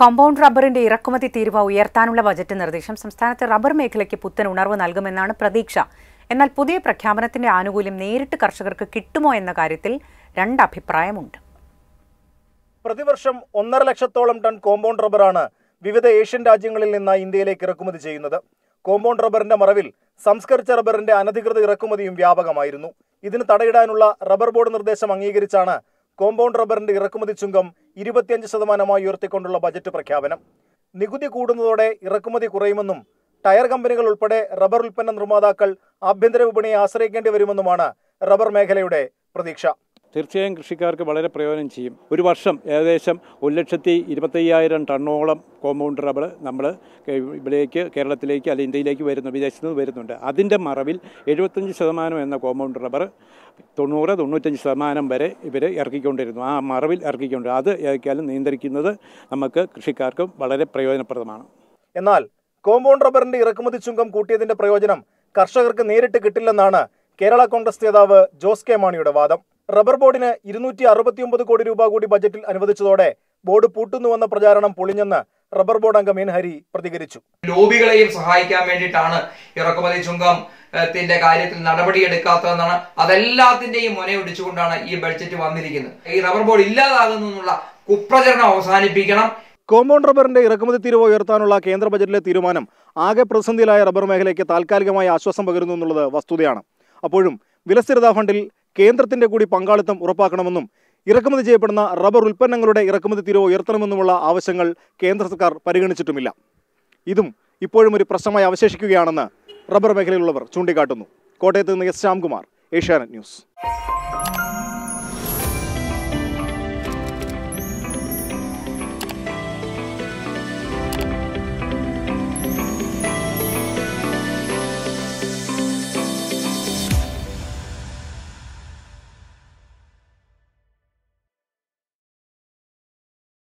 compound റബ്ബറിന്റെ ഇറക്കുമതി തീരുവ ഉയർത്താനുള്ള ബജറ്റ് നിർദ്ദേശം സംസ്ഥാനത്തെ റബ്ബർ മേഖലയ്ക്ക് പുത്തൻ ഉണർവ് നൽകുമെന്നാണ് പ്രതീക്ഷ എന്നാൽ പുതിയ പ്രഖ്യാപനത്തിന്റെ ആനുകൂല്യം നേരിട്ട് കർഷകർക്ക് കിട്ടുമോ എന്ന കാര്യത്തിൽ രണ്ട് അഭിപ്രായമുണ്ട് പ്രതിവർഷം ഒന്നര ലക്ഷത്തോളം ടൺ കോമ്പൗണ്ട് റബ്ബറാണ് വിവിധ ഏഷ്യൻ രാജ്യങ്ങളിൽ നിന്ന് ഇന്ത്യയിലേക്ക് ഇറക്കുമതി ചെയ്യുന്നത് കോമ്പൗണ്ട് റബ്ബറിന്റെ മറവിൽ സംസ്കരിച്ച റബ്ബറിന്റെ അനധികൃത ഇറക്കുമതിയും വ്യാപകമായിരുന്നു ഇതിന് തടയിടാനുള്ള റബ്ബർ ബോർഡ് നിർദ്ദേശം അംഗീകരിച്ചാണ് കോമ്പൗണ്ട് റബ്ബറിന്റെ ഇറക്കുമതി ചുങ്കം ഇരുപത്തിയഞ്ച് ശതമാനമായി ഉയർത്തിക്കൊണ്ടുള്ള ബജറ്റ് പ്രഖ്യാപനം നികുതി കൂടുന്നതോടെ ഇറക്കുമതി കുറയുമെന്നും ടയർ കമ്പനികൾ ഉൾപ്പെടെ റബ്ബർ ഉൽപ്പന്ന നിർമ്മാതാക്കൾ ആഭ്യന്തര വിപണിയെ ആശ്രയിക്കേണ്ടി വരുമെന്നുമാണ് റബ്ബർ മേഖലയുടെ പ്രതീക്ഷ തീർച്ചയായും കൃഷിക്കാർക്ക് വളരെ പ്രയോജനം ചെയ്യും ഒരു വർഷം ഏകദേശം ഒരു ലക്ഷത്തി ഇരുപത്തയ്യായിരം ടണ്ണോളം കോമ്പൗണ്ട് റബ്ബർ നമ്മൾ ഇവിടേക്ക് കേരളത്തിലേക്ക് അല്ലെങ്കിൽ ഇന്ത്യയിലേക്ക് വരുന്നു വിദേശത്ത് നിന്ന് വരുന്നുണ്ട് അതിൻ്റെ മറവിൽ എഴുപത്തഞ്ച് ശതമാനം എന്ന കോമ്പൗണ്ട് റബ്ബർ തൊണ്ണൂറ് തൊണ്ണൂറ്റഞ്ച് ശതമാനം വരെ ഇവർ ഇറക്കിക്കൊണ്ടിരുന്നു ആ മറവിൽ ഇറക്കിക്കൊണ്ട് അത് ഏക്കാലും നിയന്ത്രിക്കുന്നത് നമുക്ക് കൃഷിക്കാർക്കും വളരെ പ്രയോജനപ്രദമാണ് എന്നാൽ കോമ്പൗണ്ട് റബ്ബറിൻ്റെ ഇറക്കുമതി ചുങ്കം കൂട്ടിയതിന്റെ പ്രയോജനം കർഷകർക്ക് നേരിട്ട് കിട്ടില്ലെന്നാണ് കേരള കോൺഗ്രസ് നേതാവ് ജോസ് കെ മാണിയുടെ വാദം റബ്ബർ ബോർഡിന് ഇരുന്നൂറ്റി അറുപത്തിയൊമ്പത് കോടി രൂപ കൂടി ബജറ്റിൽ അനുവദിച്ചതോടെ ബോർഡ് പൂട്ടുന്നുവെന്ന പ്രചാരണം പൊളിഞ്ഞെന്ന് റബ്ബർ ബോർഡ് അംഗം എൻ ഹരി പ്രതികരിച്ചു ലോബികളെയും സഹായിക്കാൻ വേണ്ടിയിട്ടാണ് ഇറക്കുമതി ചുങ്കം ത്തിന്റെ കാര്യത്തിൽ എടുക്കാത്തതെന്നാണ് അതെല്ലാത്തിന്റെയും മുന ഒടിച്ചുകൊണ്ടാണ് ഈ ബഡ്ജറ്റ് വന്നിരിക്കുന്നത് ഈ റബ്ബർ ബോർഡ് ഇല്ലാതാകുന്നു എന്നുള്ള കുപ്രചരണം അവസാനിപ്പിക്കണം കോമ്പൗണ്ട് റബ്ബറിന്റെ ഇറക്കുമതി തീരുവ ഉയർത്താനുള്ള കേന്ദ്ര ബജറ്റിലെ തീരുമാനം ആകെ പ്രതിസന്ധിയിലായ റബ്ബർ മേഖലയ്ക്ക് താൽക്കാലികമായി ആശ്വാസം പകരുന്നു എന്നുള്ളത് വസ്തുതയാണ് അപ്പോഴും വിലസ്ഥിരതാ ഫണ്ടിൽ കേന്ദ്രത്തിന്റെ കൂടി പങ്കാളിത്തം ഉറപ്പാക്കണമെന്നും ഇറക്കുമതി ചെയ്യപ്പെടുന്ന റബ്ബർ ഉൽപ്പന്നങ്ങളുടെ ഇറക്കുമതി തീരുവ ഉയർത്തണമെന്നുമുള്ള ആവശ്യങ്ങൾ കേന്ദ്ര സർക്കാർ പരിഗണിച്ചിട്ടുമില്ല ഇതും ഇപ്പോഴും ഒരു പ്രശ്നമായി അവശേഷിക്കുകയാണെന്ന് റബ്ബർ മേഖലയിലുള്ളവർ ചൂണ്ടിക്കാട്ടുന്നു കോട്ടയത്ത് നിന്ന് എസ് ശ്യാംകുമാർ ഏഷ്യാനെറ്റ് ന്യൂസ്